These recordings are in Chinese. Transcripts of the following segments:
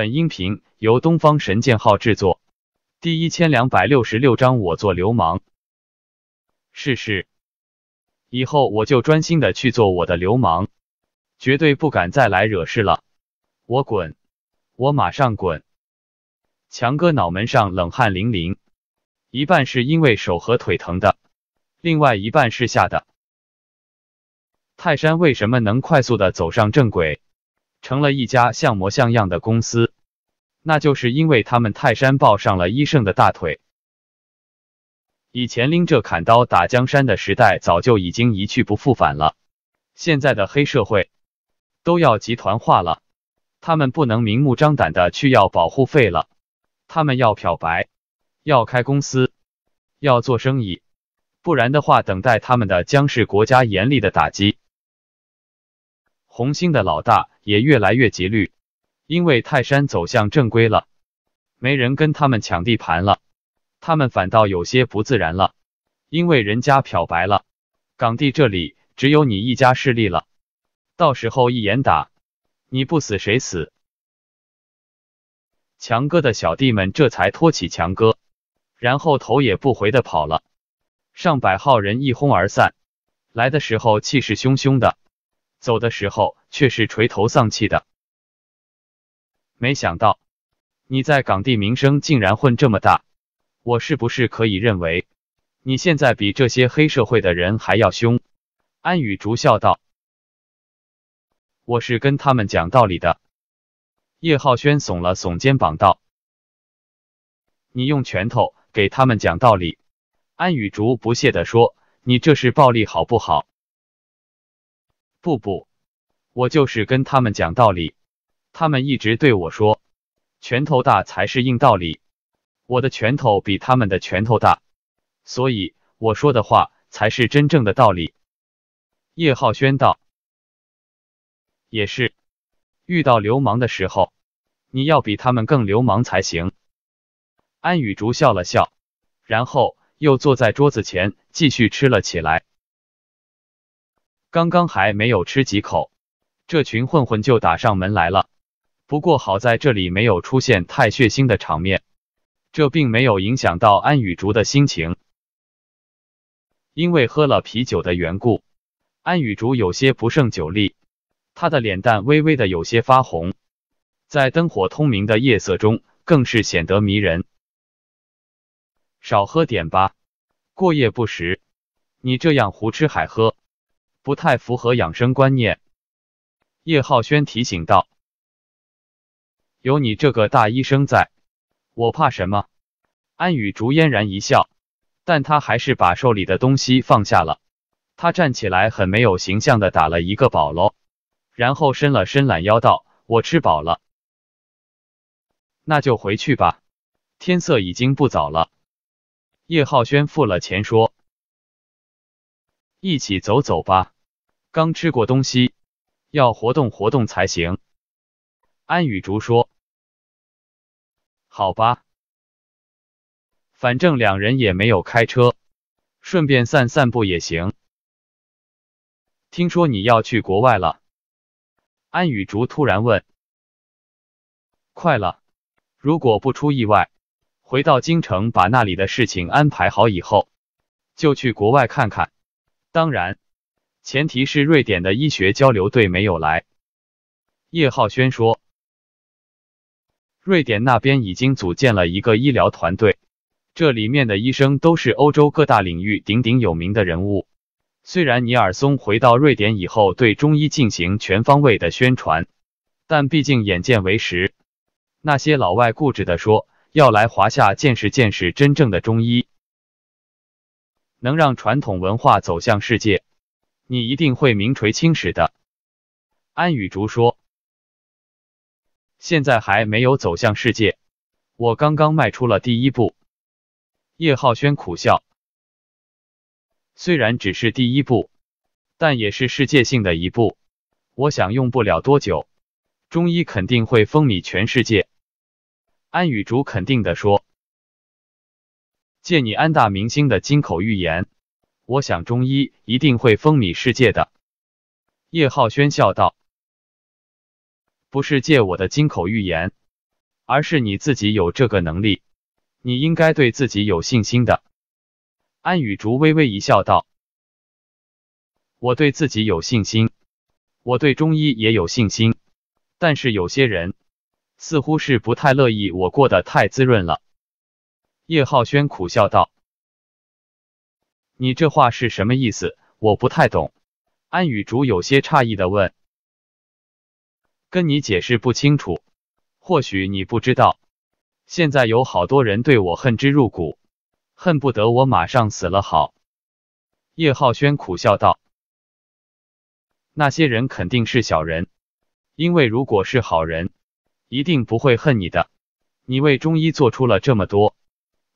本音频由东方神剑号制作，第一千两百六十六章，我做流氓。试试，以后我就专心的去做我的流氓，绝对不敢再来惹事了。我滚，我马上滚。强哥脑门上冷汗淋淋，一半是因为手和腿疼的，另外一半是吓的。泰山为什么能快速的走上正轨？成了一家像模像样的公司，那就是因为他们泰山抱上了医圣的大腿。以前拎着砍刀打江山的时代早就已经一去不复返了，现在的黑社会都要集团化了，他们不能明目张胆的去要保护费了，他们要漂白，要开公司，要做生意，不然的话，等待他们的将是国家严厉的打击。红星的老大也越来越急绿，因为泰山走向正规了，没人跟他们抢地盘了，他们反倒有些不自然了，因为人家漂白了，港地这里只有你一家势力了，到时候一严打，你不死谁死？强哥的小弟们这才托起强哥，然后头也不回的跑了，上百号人一哄而散，来的时候气势汹汹的。走的时候却是垂头丧气的。没想到你在港地名声竟然混这么大，我是不是可以认为你现在比这些黑社会的人还要凶？安雨竹笑道：“我是跟他们讲道理的。”叶浩轩耸了耸肩膀道：“你用拳头给他们讲道理？”安雨竹不屑的说：“你这是暴力好不好？”不不，我就是跟他们讲道理。他们一直对我说，拳头大才是硬道理。我的拳头比他们的拳头大，所以我说的话才是真正的道理。叶浩轩道：“也是，遇到流氓的时候，你要比他们更流氓才行。”安雨竹笑了笑，然后又坐在桌子前继续吃了起来。刚刚还没有吃几口，这群混混就打上门来了。不过好在这里没有出现太血腥的场面，这并没有影响到安雨竹的心情。因为喝了啤酒的缘故，安雨竹有些不胜酒力，她的脸蛋微微的有些发红，在灯火通明的夜色中更是显得迷人。少喝点吧，过夜不食，你这样胡吃海喝。不太符合养生观念，叶浩轩提醒道：“有你这个大医生在，我怕什么？”安雨竹嫣然一笑，但他还是把手里的东西放下了。他站起来，很没有形象的打了一个饱咯，然后伸了伸懒腰，道：“我吃饱了，那就回去吧。天色已经不早了。”叶浩轩付了钱，说。一起走走吧。刚吃过东西，要活动活动才行。安雨竹说：“好吧，反正两人也没有开车，顺便散散步也行。”听说你要去国外了，安雨竹突然问：“快了，如果不出意外，回到京城把那里的事情安排好以后，就去国外看看。”当然，前提是瑞典的医学交流队没有来。叶浩轩说：“瑞典那边已经组建了一个医疗团队，这里面的医生都是欧洲各大领域鼎鼎有名的人物。虽然尼尔松回到瑞典以后对中医进行全方位的宣传，但毕竟眼见为实，那些老外固执的说要来华夏见识见识真正的中医。”能让传统文化走向世界，你一定会名垂青史的。”安雨竹说，“现在还没有走向世界，我刚刚迈出了第一步。”叶浩轩苦笑，“虽然只是第一步，但也是世界性的一步。我想用不了多久，中医肯定会风靡全世界。”安雨竹肯定的说。借你安大明星的金口玉言，我想中医一定会风靡世界的。”叶浩轩笑道，“不是借我的金口玉言，而是你自己有这个能力，你应该对自己有信心的。”安雨竹微微一笑道，“我对自己有信心，我对中医也有信心，但是有些人似乎是不太乐意我过得太滋润了。”叶浩轩苦笑道：“你这话是什么意思？我不太懂。”安雨竹有些诧异的问：“跟你解释不清楚，或许你不知道，现在有好多人对我恨之入骨，恨不得我马上死了。”好，叶浩轩苦笑道：“那些人肯定是小人，因为如果是好人，一定不会恨你的。你为中医做出了这么多。”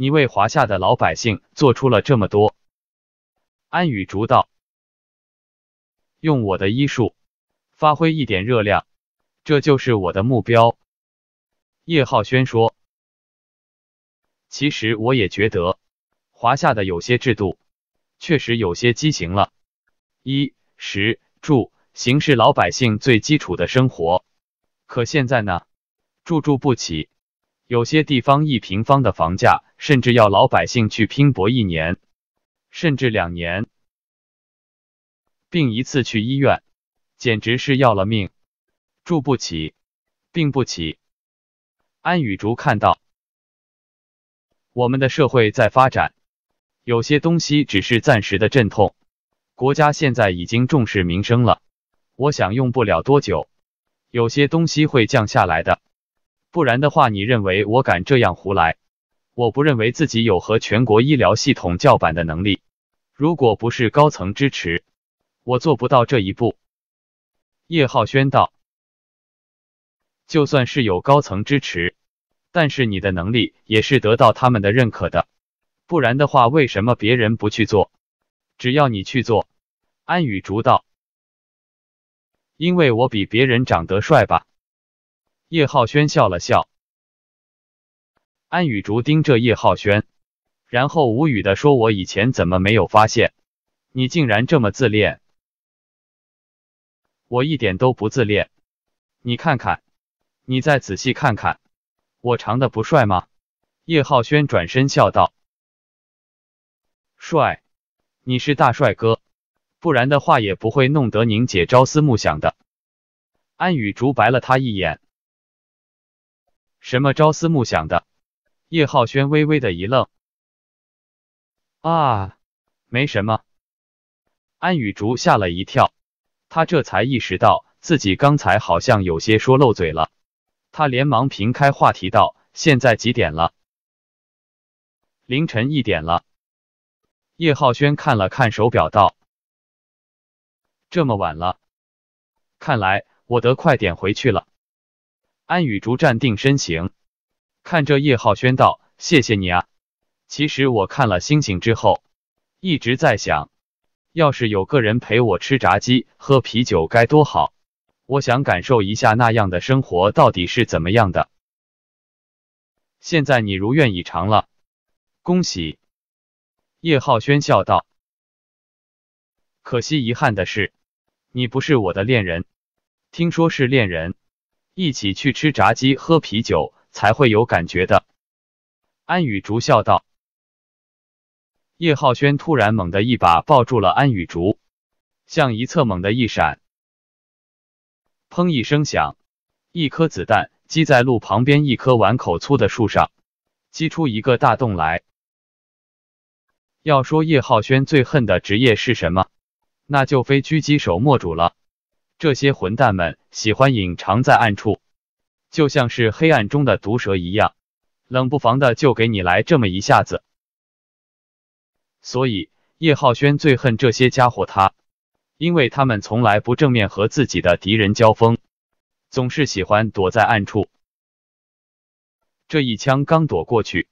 你为华夏的老百姓做出了这么多，安雨竹道，用我的医术发挥一点热量，这就是我的目标。叶浩轩说：“其实我也觉得，华夏的有些制度确实有些畸形了。衣食住行是老百姓最基础的生活，可现在呢，住住不起。”有些地方一平方的房价，甚至要老百姓去拼搏一年，甚至两年，并一次去医院，简直是要了命，住不起，病不起。安雨竹看到，我们的社会在发展，有些东西只是暂时的阵痛，国家现在已经重视民生了，我想用不了多久，有些东西会降下来的。不然的话，你认为我敢这样胡来？我不认为自己有和全国医疗系统叫板的能力。如果不是高层支持，我做不到这一步。叶浩轩道：“就算是有高层支持，但是你的能力也是得到他们的认可的。不然的话，为什么别人不去做？只要你去做。”安雨竹道：“因为我比别人长得帅吧。”叶浩轩笑了笑，安雨竹盯着叶浩轩，然后无语的说：“我以前怎么没有发现，你竟然这么自恋？我一点都不自恋，你看看，你再仔细看看，我长得不帅吗？”叶浩轩转身笑道：“帅，你是大帅哥，不然的话也不会弄得宁姐朝思暮想的。”安雨竹白了他一眼。什么朝思暮想的？叶浩轩微微的一愣。啊，没什么。安雨竹吓了一跳，他这才意识到自己刚才好像有些说漏嘴了。他连忙平开话题道：“现在几点了？”凌晨一点了。叶浩轩看了看手表，道：“这么晚了，看来我得快点回去了。”安雨竹站定身形，看着叶浩轩道：“谢谢你啊，其实我看了星星之后，一直在想，要是有个人陪我吃炸鸡、喝啤酒该多好。我想感受一下那样的生活到底是怎么样的。现在你如愿以偿了，恭喜。”叶浩轩笑道：“可惜遗憾的是，你不是我的恋人。听说是恋人？”一起去吃炸鸡、喝啤酒才会有感觉的。”安雨竹笑道。叶浩轩突然猛地一把抱住了安雨竹，向一侧猛地一闪，砰一声响，一颗子弹击在路旁边一棵碗口粗的树上，击出一个大洞来。要说叶浩轩最恨的职业是什么，那就非狙击手莫属了。这些混蛋们喜欢隐藏在暗处，就像是黑暗中的毒蛇一样，冷不防的就给你来这么一下子。所以叶浩轩最恨这些家伙，他，因为他们从来不正面和自己的敌人交锋，总是喜欢躲在暗处。这一枪刚躲过去，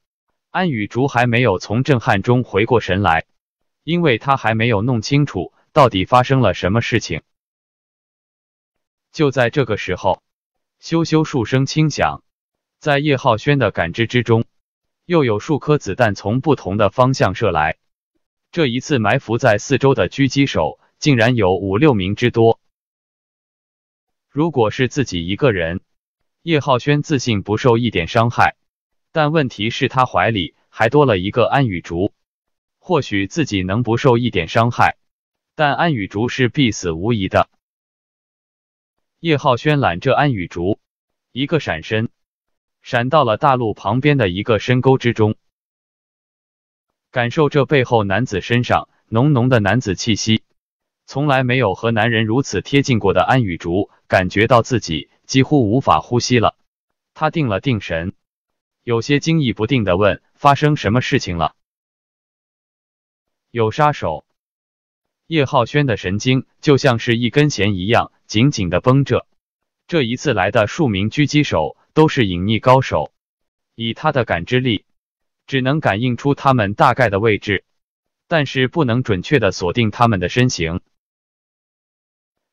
安雨竹还没有从震撼中回过神来，因为他还没有弄清楚到底发生了什么事情。就在这个时候，咻咻数声轻响，在叶浩轩的感知之中，又有数颗子弹从不同的方向射来。这一次埋伏在四周的狙击手竟然有五六名之多。如果是自己一个人，叶浩轩自信不受一点伤害，但问题是，他怀里还多了一个安雨竹。或许自己能不受一点伤害，但安雨竹是必死无疑的。叶浩轩揽着安雨竹，一个闪身，闪到了大路旁边的一个深沟之中。感受这背后男子身上浓浓的男子气息，从来没有和男人如此贴近过的安雨竹，感觉到自己几乎无法呼吸了。他定了定神，有些惊疑不定的问：“发生什么事情了？”有杀手。叶浩轩的神经就像是一根弦一样。紧紧的绷着。这一次来的数名狙击手都是隐匿高手，以他的感知力，只能感应出他们大概的位置，但是不能准确的锁定他们的身形。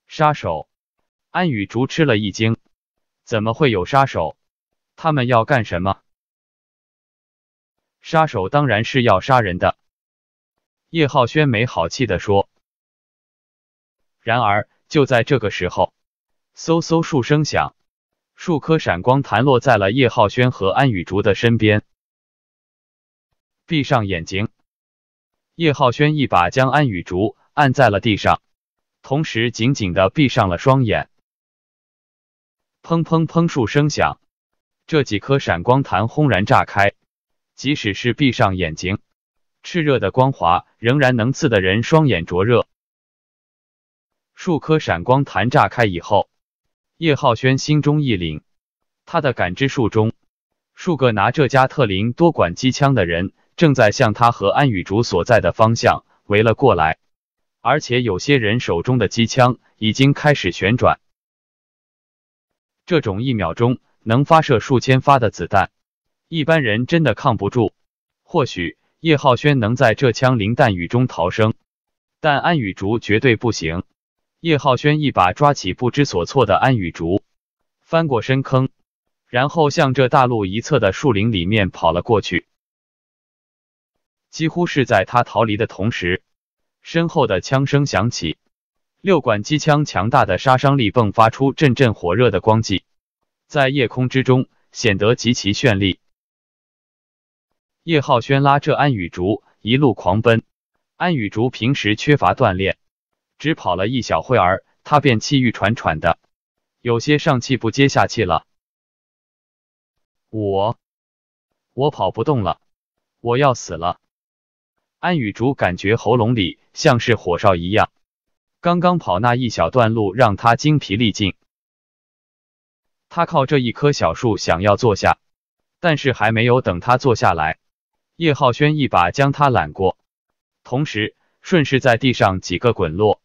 杀手安雨竹吃了一惊，怎么会有杀手？他们要干什么？杀手当然是要杀人的。叶浩轩没好气的说。然而。就在这个时候，嗖嗖数声响，数颗闪光弹落在了叶浩轩和安雨竹的身边。闭上眼睛，叶浩轩一把将安雨竹按在了地上，同时紧紧的闭上了双眼。砰砰砰数声响，这几颗闪光弹轰然炸开，即使是闭上眼睛，炽热的光华仍然能刺得人双眼灼热。数颗闪光弹炸开以后，叶浩轩心中一凛。他的感知术中，数个拿着加特林多管机枪的人正在向他和安雨竹所在的方向围了过来，而且有些人手中的机枪已经开始旋转。这种一秒钟能发射数千发的子弹，一般人真的抗不住。或许叶浩轩能在这枪林弹雨中逃生，但安雨竹绝对不行。叶浩轩一把抓起不知所措的安雨竹，翻过深坑，然后向着大路一侧的树林里面跑了过去。几乎是在他逃离的同时，身后的枪声响起，六管机枪强大的杀伤力迸发出阵阵火热的光迹，在夜空之中显得极其绚丽。叶浩轩拉着安雨竹一路狂奔，安雨竹平时缺乏锻炼。只跑了一小会儿，他便气欲喘喘的，有些上气不接下气了。我，我跑不动了，我要死了！安雨竹感觉喉咙里像是火烧一样，刚刚跑那一小段路让他精疲力尽。他靠这一棵小树想要坐下，但是还没有等他坐下来，叶浩轩一把将他揽过，同时顺势在地上几个滚落。